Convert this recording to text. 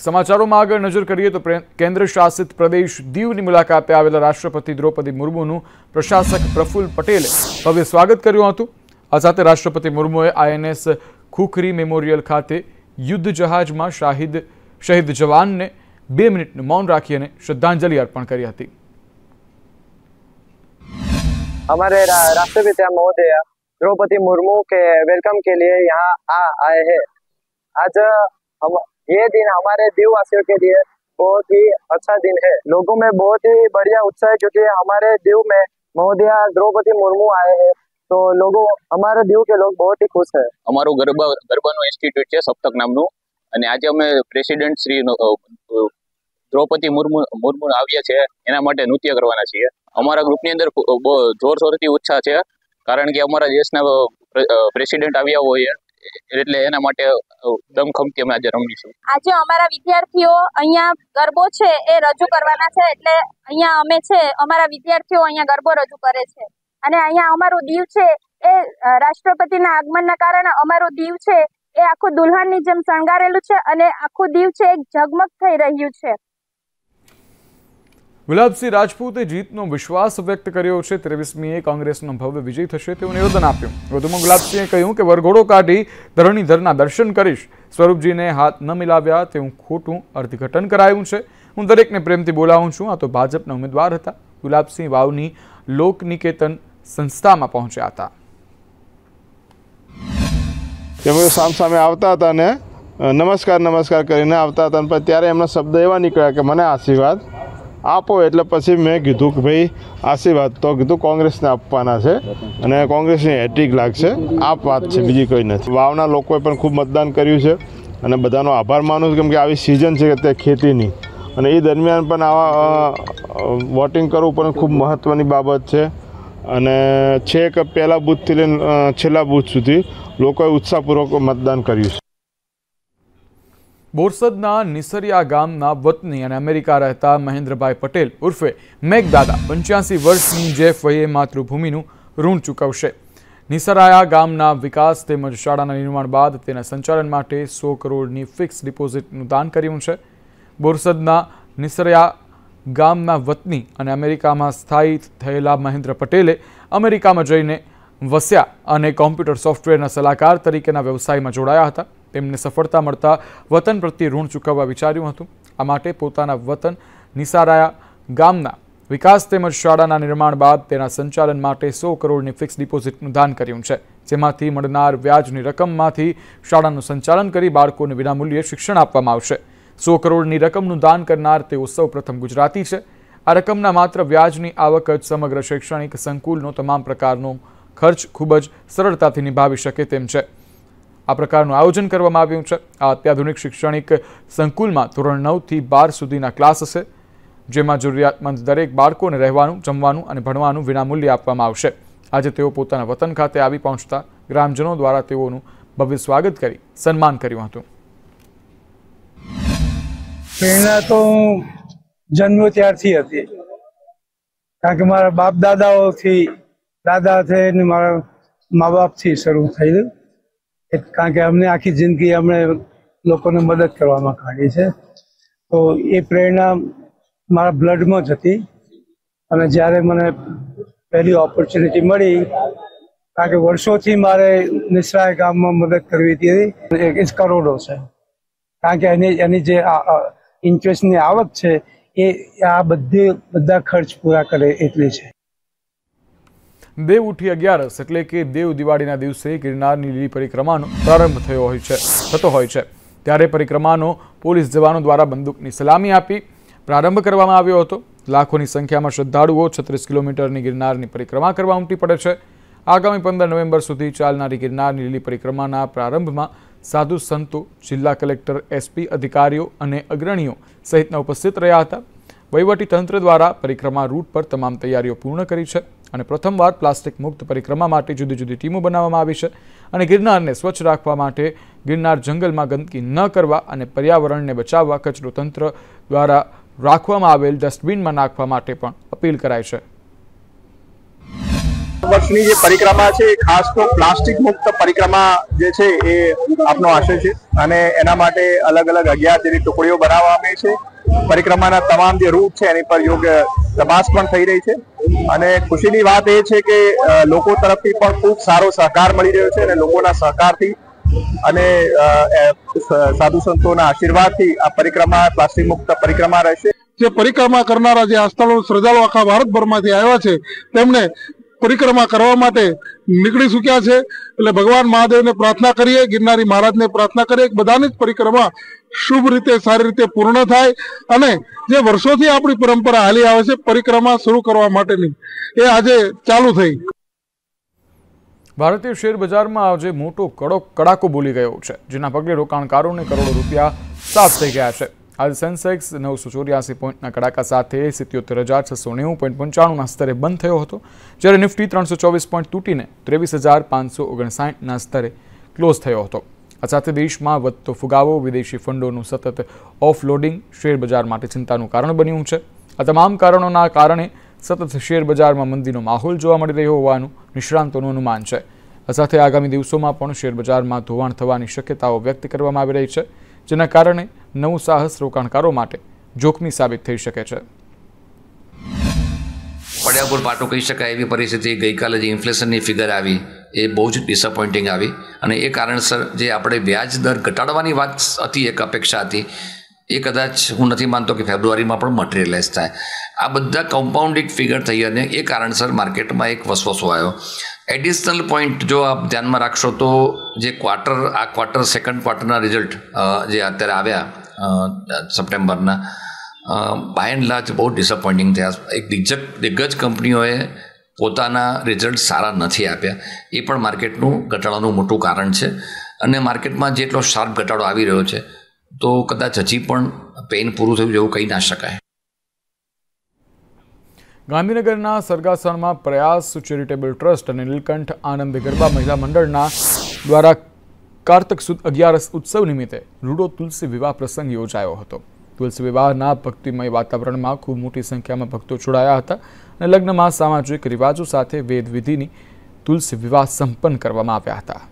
સમાચારોમાં આગળ નજર કરીએ તો કેન્દ્ર શાસિત પ્રદેશ દીવની મુલાકાતે આવેલા રાષ્ટ્રપતિ દ્રૌપદી મુર્મુનું પ્રશાસક પ્રફુલ પટેલે ભવ્ય સ્વાગત કર્યું હતું આ સાથે રાષ્ટ્રપતિ મુર્મુએ આઈએનએસ ખુખરી મેમોરિયલ ખાતે યુદ્ધ જહાજમાં શાહિદ શહીદ જવાનને બે મિનિટનું મૌન રાખી અને શ્રદ્ધાંજલિ અર્પણ કરી હતી हमारे राष्ट्रपिता महोदय द्रौपदी मुर्मू के वेलकम के लिए यहाँ आए हैं आज हम ये दिन हमारे देव वासियों के लिए बहुत ही अच्छा दिन है लोगों में बहुत ही बढ़िया उत्साह है क्योंकि हमारे देव में महोदया द्रौपदी मुर्मू आए हैं તો લોકો અમારા દીવ કે લોકો બહુ ખુશ છે અમારું ગરબા ગરબાનું ઇન્સ્ટિટ્યૂટ છે સપ્તક નામનું અને આજે અમે પ્રેસિડેન્ટ શ્રી દ્રૌપદી મુર્મુ મુર્મુ આવ્યા છે એના માટે નૃત્ય કરવાના છીએ અમારા ગ્રુપની અંદર બહુ જોરશોરથી ઉત્સાહ છે કારણ કે અમારા દેશના પ્રેસિડેન્ટ આવ્યા હોય એટલે એના માટે દમખમતી અમે આજે રમીશું આજે અમારા વિદ્યાર્થીઓ અહીંયા ગરબો છે એ રજૂ કરવાના છે એટલે અહીંયા અમે છે અમારા વિદ્યાર્થીઓ અહીંયા ગરબો રજૂ કરે છે અને અહીંયા અમારું દીવ છે એ રાષ્ટ્રપતિના આગમનના કારણે અમારું દીવ છે એ આખું દુલ્હનની જેમ શણગારેલું છે અને આખું દીવ છે એક ઝગમગ થઈ રહ્યું છે ગુલાબસિંહ રાજપૂતે જીતનો વિશ્વાસ વ્યક્ત કર્યો છે ત્રેવીસમીએ કોંગ્રેસનો ભવ્ય વિજય થશે તેવું નિવેદન આપ્યું વધુમાં ગુલાબસિંહે કહ્યું કે વરઘોડો કાઢી ધરણીધરના દર્શન કરીશ સ્વરૂપજીને હાથ ન મિલાવ્યા તેવું ખોટું અર્થઘટન કરાયું છે હું દરેકને પ્રેમથી બોલાવું છું આ તો ભાજપના ઉમેદવાર હતા ગુલાબસિંહ વાવની લોકનિકેતન સંસ્થામાં પહોંચ્યા હતા તેઓ સામસામે આવતા હતા અને નમસ્કાર નમસ્કાર કરીને આવતા હતા પણ ત્યારે એમના શબ્દ એવા નીકળ્યા કે મને આશીર્વાદ આપો એટલે પછી મેં કીધું કે ભાઈ આશીર્વાદ તો કીધું કોંગ્રેસને આપવાના છે અને કોંગ્રેસની હેટ્રિક લાગશે આ વાત છે બીજી કોઈ નથી વાવના લોકોએ પણ ખૂબ મતદાન કર્યું છે અને બધાનો આભાર માનું છું કેમકે આવી સિઝન છે અત્યારે ખેતીની અને એ દરમિયાન પણ આવા વોટિંગ કરવું પણ ખૂબ મહત્ત્વની બાબત છે અને છેક પહેલાં બૂથથી લઈને છેલ્લા બૂથ સુધી લોકોએ ઉત્સાહપૂર્વક મતદાન કર્યું છે બોરસદના નિસરિયા ગામના વતની અને અમેરિકા રહેતા મહેન્દ્રભાઈ પટેલ ઉર્ફે મેઘદાદા પંચ્યાસી વર્ષની જેફ વયે માતૃભૂમિનું ઋણ ચૂકવશે નિસરાયા ગામના વિકાસ તેમજ શાળાના નિર્માણ બાદ તેના સંચાલન માટે સો કરોડની ફિક્સ ડિપોઝિટનું દાન કર્યું છે બોરસદના નિસરિયા ગામના વતની અને અમેરિકામાં સ્થાયી થયેલા મહેન્દ્ર પટેલે અમેરિકામાં જઈને વસ્યા અને કોમ્પ્યુટર સોફ્ટવેરના સલાહકાર તરીકેના વ્યવસાયમાં જોડાયા હતા તેમને સફળતા મળતા વતન પ્રત્યે ઋણ ચૂકવવા વિચાર્યું હતું આ માટે પોતાના વતન નિસારાયા ગામના વિકાસ તેમજ શાળાના નિર્માણ બાદ તેના સંચાલન માટે સો કરોડની ફિક્સ ડિપોઝિટનું દાન કર્યું છે જેમાંથી મળનાર વ્યાજની રકમમાંથી શાળાનું સંચાલન કરી બાળકોને વિનામૂલ્યે શિક્ષણ આપવામાં આવશે સો કરોડની રકમનું દાન કરનાર તેઓ સૌ ગુજરાતી છે આ રકમના માત્ર વ્યાજની આવક જ સમગ્ર શૈક્ષણિક સંકુલનો તમામ પ્રકારનો ખર્ચ ખૂબ જ સરળતાથી નિભાવી શકે તેમ છે આ પ્રકારનું આયોજન કરવામાં આવ્યું છે આ અત્યાધુનિક શૈક્ષણિક સંકુલમાં ધોરણ નવથી બાર સુધીના ક્લાસ હશે જેમાં જરૂરિયાતમંદ દરેક બાળકોને રહેવાનું જમવાનું અને ભણવાનું વિનામૂલ્ય આપવામાં આવશે આજે તેઓ પોતાના વતન ખાતે આવી પહોંચતા ગ્રામજનો દ્વારા તેઓનું ભવ્ય સ્વાગત કરી સન્માન કર્યું હતું પ્રેરણા તો હું જન્મ ત્યારથી હતી કારણ કે મારા બાપ દાદાઓથી દાદા છે મારા મા બાપથી શરૂ થયેલું કારણ કે અમને આખી જિંદગી અમે લોકોને મદદ કરવામાં કાઢી છે તો એ પ્રેરણા મારા બ્લડમાં જ હતી અને જ્યારે મને પહેલી ઓપોર્ચ્યુનિટી મળી કારણ કે વર્ષોથી મારે નિસરાય ગામમાં મદદ કરવી હતી એ કરોડો છે કારણ કે એની એની જે ઇન્ટરેસ્ટની આવક છે એ આ બધી બધા ખર્ચ પૂરા કરે એટલી છે દેવ ઉઠી અગિયારસ એટલે કે દેવ દિવાળીના દિવસે ગિરનારની લીલી પરિક્રમાનો પ્રારંભ થયો હોય છે થતો હોય છે ત્યારે પરિક્રમાનો પોલીસ જવાનો દ્વારા બંદૂકની સલામી આપી પ્રારંભ કરવામાં આવ્યો હતો લાખોની સંખ્યામાં શ્રદ્ધાળુઓ છત્રીસ કિલોમીટરની ગિરનારની પરિક્રમા કરવા ઉમટી પડે છે આગામી પંદર નવેમ્બર સુધી ચાલનારી ગિરનારની લીલી પરિક્રમાના પ્રારંભમાં સાધુ સંતો જિલ્લા કલેક્ટર એસપી અધિકારીઓ અને અગ્રણીઓ સહિતના ઉપસ્થિત રહ્યા હતા વહીવટી તંત્ર દ્વારા પરિક્રમા રૂટ પર તમામ તૈયારીઓ પૂર્ણ કરી છે અને પ્રથમવાર પ્લાસ્ટિક મુક્ત પરિક્રમા માટે જુદી જુદી ટીમો બનાવવામાં આવી છે અને ગિરનારને સ્વચ્છ રાખવા માટે ગિરનાર જંગલમાં ગંદકી ન કરવા અને પર્યાવરણને બચાવવા કચરો તંત્ર દ્વારા રાખવામાં આવેલ ડસ્ટબિનમાં નાખવા માટે પણ અપીલ કરાય છે વર્ષની જે પરિક્રમા છે એ ખાસ તો પ્લાસ્ટિક મુક્ત પરિક્રમા જે છે એ આપનો આશય છે અને એના માટે અલગ અલગ અગિયાર જેની ટુકડીઓ બનાવવામાં છે પરિક્રમાના તમામ જે રૂટ છે એની પર યોગ્ય તપાસ પણ થઈ રહી છે અને ખુશીની વાત એ છે કે લોકો તરફથી પણ ખૂબ સારો સહકાર મળી રહ્યો છે અને લોકોના સહકારથી અને સાધુ સંતોના આશીર્વાદથી આ પરિક્રમા પ્લાસ્ટિક મુક્ત પરિક્રમા રહેશે જે પરિક્રમા કરનારા જે આસ્થાળુ શ્રદ્ધાળુ આખા ભારતભરમાંથી આવ્યા છે તેમણે પરિક્રમા કરવા માટે નીકળી ચૂક્યા છે એટલે ભગવાન મહાદેવને પ્રાર્થના કરીએ ગિરનારી મહારાજને પ્રાર્થના કરીએ બધાની જ પરિક્રમા શુભ રીતે સારી રીતે પૂર્ણ થાય અને જે વર્ષોથી આપણી પરંપરા હાલી આવે છે પરિક્રમા શરૂ કરવા માટેની એ આજે ચાલુ થઈ ભારતીય શેર બજારમાં આજે મોટો કડો કડાકો બોલી ગયો છે જેના પગલે રોકાણકારોને કરોડો રૂપિયા સાફ થઈ ગયા છે હાલ સેન્સેક્સ નવસો ચોર્યાસી પોઈન્ટના કડાકા સાથે સિત્યોતેર હજાર છસો નેવું પોઈન્ટ પંચાણુંના સ્તરે બંધ થયો હતો જ્યારે નિફ્ટી ત્રણસો ચોવીસ પોઈન્ટ તૂટીને ત્રેવીસ હજાર પાંચસો ઓગણસાઠના સ્તરે ક્લોઝ થયો હતો આ સાથે દેશમાં વધતો ફુગાવો વિદેશી ફંડોનું સતત ઓફલોડિંગ શેરબજાર માટે ચિંતાનું કારણ બન્યું છે આ તમામ કારણોના કારણે સતત શેરબજારમાં મંદીનો માહોલ જોવા મળી રહ્યો હોવાનું નિષ્ણાંતોનું અનુમાન છે આ સાથે આગામી દિવસોમાં પણ શેરબજારમાં ધોવાણ થવાની શક્યતાઓ વ્યક્ત કરવામાં આવી રહી છે જેના કારણે નવું સાહસ રોકાણકારો માટે જોખમી સાબિત થઈ શકે છે પડ્યાપુર પાટો કહી શકાય એવી પરિસ્થિતિ ગઈકાલે જે ઇન્ફ્લેશનની ફિગર આવી એ બહુ જ ડિસઅપોઇન્ટિંગ આવી અને એ કારણસર જે આપણે વ્યાજ દર ઘટાડવાની વાત હતી એક અપેક્ષા હતી એ કદાચ હું નથી માનતો કે ફેબ્રુઆરીમાં પણ મટીરિયલાઇઝ થાય આ બધા કમ્પાઉન્ડિંગ ફિગર થઈ અને એ કારણસર માર્કેટમાં એક વસવસો આવ્યો એડિશનલ પોઈન્ટ જો આપ ધ્યાનમાં રાખશો તો જે ક્વાર્ટર આ ક્વાર્ટર સેકન્ડ ક્વાર્ટરના રિઝલ્ટ જે અત્યારે આવ્યા સપ્ટેમ્બરના બાય એન્ડ લાર્જ બહુ ડિસઅપોઇન્ટિંગ થયા એક દિગ્જક દિગ્ગજ કંપનીઓએ પોતાના રિઝલ્ટ સારા નથી આપ્યા એ પણ માર્કેટનું ઘટાડાનું મોટું કારણ છે અને માર્કેટમાં જેટલો શાર્પ ઘટાડો આવી રહ્યો છે તો કદાચ હજી પણ પેઇન પૂરું થયું જેવું કહી ના શકાય ગાંધીનગરના સરગાસણમાં પ્રયાસ ચેરિટેબલ ટ્રસ્ટ અને નીલકંઠ આનંદ ગરબા મહિલા મંડળના દ્વારા કારતક સુદ અગિયારસ ઉત્સવ નિમિત્તે રૂડો તુલસી વિવાહ પ્રસંગ યોજાયો હતો તુલસી વિવાહના ભક્તિમય વાતાવરણમાં ખૂબ મોટી સંખ્યામાં ભક્તો જોડાયા હતા અને લગ્નમાં સામાજિક રિવાજો સાથે વેદવિધિની તુલસી વિવાહ સંપન્ન કરવામાં આવ્યા હતા